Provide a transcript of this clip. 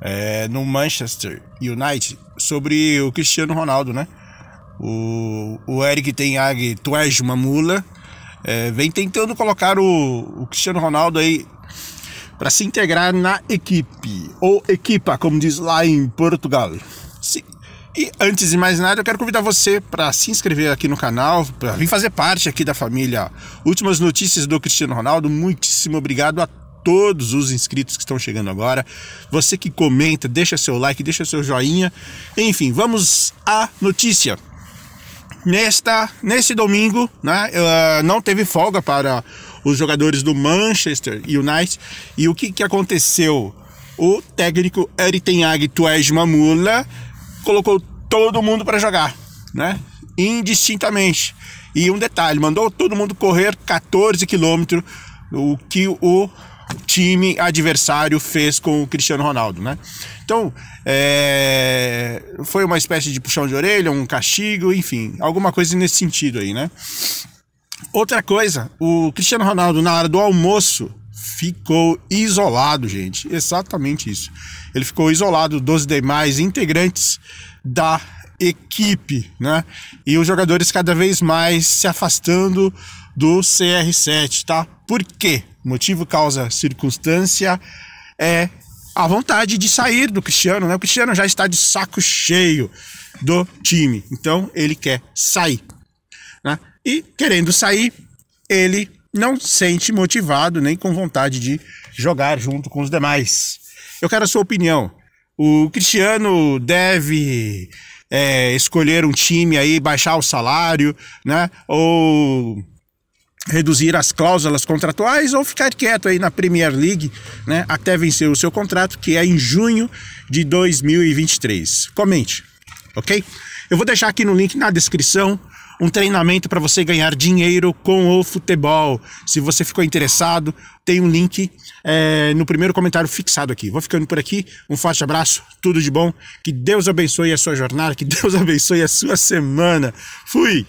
é, no Manchester United sobre o Cristiano Ronaldo, né? O, o Eric Tenhag, tu és uma mula, é, vem tentando colocar o, o Cristiano Ronaldo aí para se integrar na equipe, ou equipa, como diz lá em Portugal. Sim. e antes de mais nada, eu quero convidar você para se inscrever aqui no canal, para vir fazer parte aqui da família. Últimas notícias do Cristiano Ronaldo. Muitíssimo obrigado a todos os inscritos que estão chegando agora. Você que comenta, deixa seu like, deixa seu joinha. Enfim, vamos à notícia. Nesta, nesse domingo, né, ah, não teve folga para os jogadores do Manchester United. E o que, que aconteceu? O técnico Eriten Hag Mamula colocou todo mundo para jogar, né? Indistintamente. E um detalhe, mandou todo mundo correr 14 quilômetros, o que o time adversário fez com o Cristiano Ronaldo, né? Então, é, foi uma espécie de puxão de orelha, um castigo, enfim, alguma coisa nesse sentido aí, né? Outra coisa, o Cristiano Ronaldo, na hora do almoço, ficou isolado, gente. Exatamente isso. Ele ficou isolado dos demais integrantes da equipe, né? E os jogadores cada vez mais se afastando do CR7, tá? Por quê? motivo, causa, circunstância, é a vontade de sair do Cristiano, né? O Cristiano já está de saco cheio do time, então ele quer sair, né? E querendo sair, ele não sente motivado nem com vontade de jogar junto com os demais. Eu quero a sua opinião. O Cristiano deve é, escolher um time aí, baixar o salário, né? Ou reduzir as cláusulas contratuais ou ficar quieto aí na Premier League né, até vencer o seu contrato, que é em junho de 2023. Comente, ok? Eu vou deixar aqui no link na descrição um treinamento para você ganhar dinheiro com o futebol. Se você ficou interessado, tem um link é, no primeiro comentário fixado aqui. Vou ficando por aqui. Um forte abraço, tudo de bom. Que Deus abençoe a sua jornada, que Deus abençoe a sua semana. Fui!